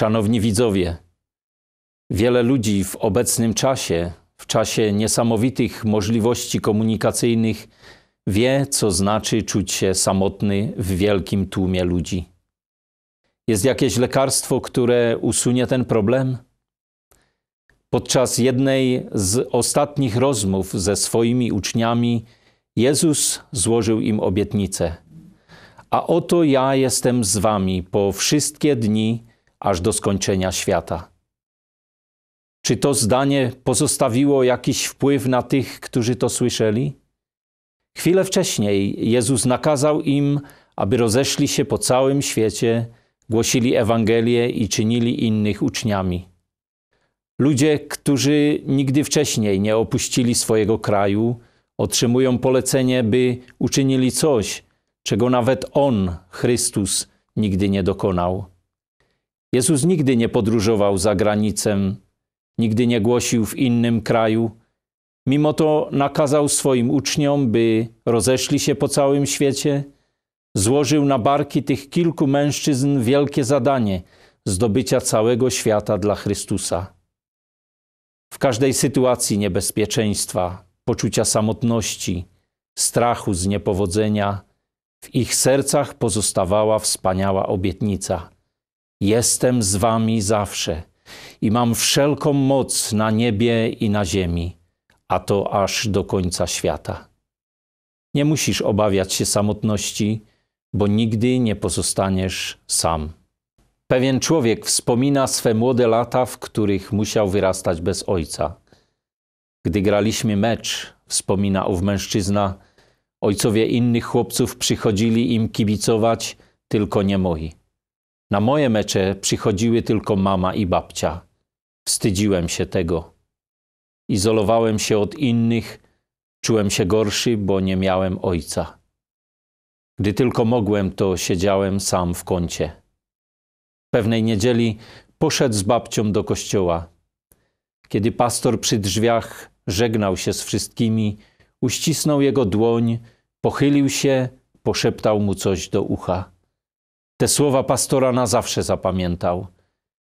Szanowni widzowie, wiele ludzi w obecnym czasie, w czasie niesamowitych możliwości komunikacyjnych, wie, co znaczy czuć się samotny w wielkim tłumie ludzi. Jest jakieś lekarstwo, które usunie ten problem? Podczas jednej z ostatnich rozmów ze swoimi uczniami, Jezus złożył im obietnicę: A oto ja jestem z wami po wszystkie dni aż do skończenia świata. Czy to zdanie pozostawiło jakiś wpływ na tych, którzy to słyszeli? Chwilę wcześniej Jezus nakazał im, aby rozeszli się po całym świecie, głosili Ewangelię i czynili innych uczniami. Ludzie, którzy nigdy wcześniej nie opuścili swojego kraju, otrzymują polecenie, by uczynili coś, czego nawet On, Chrystus, nigdy nie dokonał. Jezus nigdy nie podróżował za granicę, nigdy nie głosił w innym kraju. Mimo to nakazał swoim uczniom, by rozeszli się po całym świecie. Złożył na barki tych kilku mężczyzn wielkie zadanie zdobycia całego świata dla Chrystusa. W każdej sytuacji niebezpieczeństwa, poczucia samotności, strachu z niepowodzenia, w ich sercach pozostawała wspaniała obietnica – Jestem z wami zawsze i mam wszelką moc na niebie i na ziemi, a to aż do końca świata. Nie musisz obawiać się samotności, bo nigdy nie pozostaniesz sam. Pewien człowiek wspomina swe młode lata, w których musiał wyrastać bez ojca. Gdy graliśmy mecz, wspomina ów mężczyzna, ojcowie innych chłopców przychodzili im kibicować, tylko nie moi. Na moje mecze przychodziły tylko mama i babcia. Wstydziłem się tego. Izolowałem się od innych, czułem się gorszy, bo nie miałem ojca. Gdy tylko mogłem, to siedziałem sam w kącie. Pewnej niedzieli poszedł z babcią do kościoła. Kiedy pastor przy drzwiach żegnał się z wszystkimi, uścisnął jego dłoń, pochylił się, poszeptał mu coś do ucha. Te słowa pastora na zawsze zapamiętał.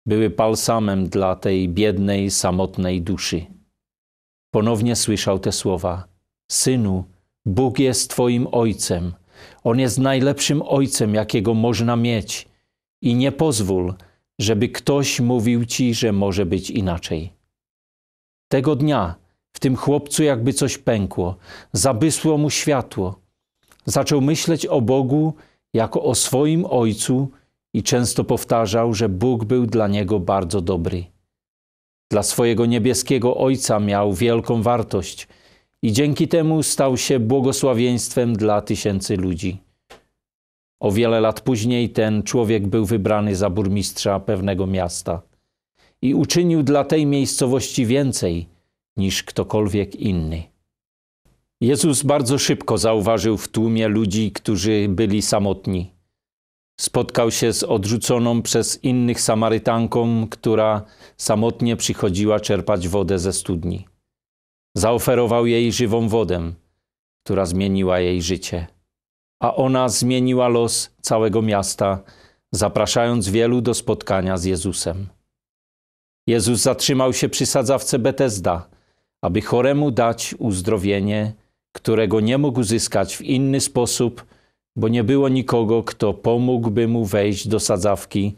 Były palsamem dla tej biednej, samotnej duszy. Ponownie słyszał te słowa: Synu, Bóg jest Twoim ojcem. On jest najlepszym ojcem, jakiego można mieć. I nie pozwól, żeby ktoś mówił ci, że może być inaczej. Tego dnia w tym chłopcu jakby coś pękło, zabysło mu światło. Zaczął myśleć o Bogu jako o swoim ojcu i często powtarzał, że Bóg był dla niego bardzo dobry. Dla swojego niebieskiego ojca miał wielką wartość i dzięki temu stał się błogosławieństwem dla tysięcy ludzi. O wiele lat później ten człowiek był wybrany za burmistrza pewnego miasta i uczynił dla tej miejscowości więcej niż ktokolwiek inny. Jezus bardzo szybko zauważył w tłumie ludzi, którzy byli samotni. Spotkał się z odrzuconą przez innych Samarytanką, która samotnie przychodziła czerpać wodę ze studni. Zaoferował jej żywą wodę, która zmieniła jej życie. A ona zmieniła los całego miasta, zapraszając wielu do spotkania z Jezusem. Jezus zatrzymał się przy sadzawce Betesda, aby choremu dać uzdrowienie którego nie mógł zyskać w inny sposób, bo nie było nikogo, kto pomógłby mu wejść do sadzawki,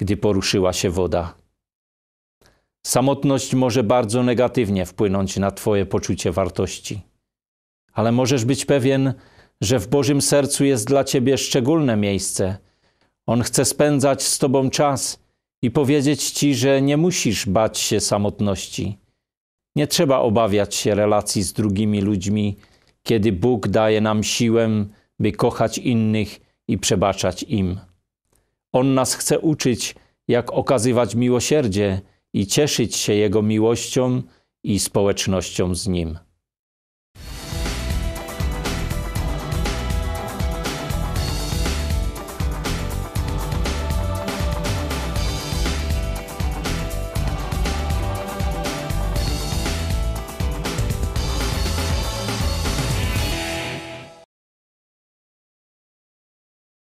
gdy poruszyła się woda. Samotność może bardzo negatywnie wpłynąć na Twoje poczucie wartości, ale możesz być pewien, że w Bożym sercu jest dla Ciebie szczególne miejsce. On chce spędzać z Tobą czas i powiedzieć Ci, że nie musisz bać się samotności. Nie trzeba obawiać się relacji z drugimi ludźmi, kiedy Bóg daje nam siłę, by kochać innych i przebaczać im. On nas chce uczyć, jak okazywać miłosierdzie i cieszyć się Jego miłością i społecznością z Nim.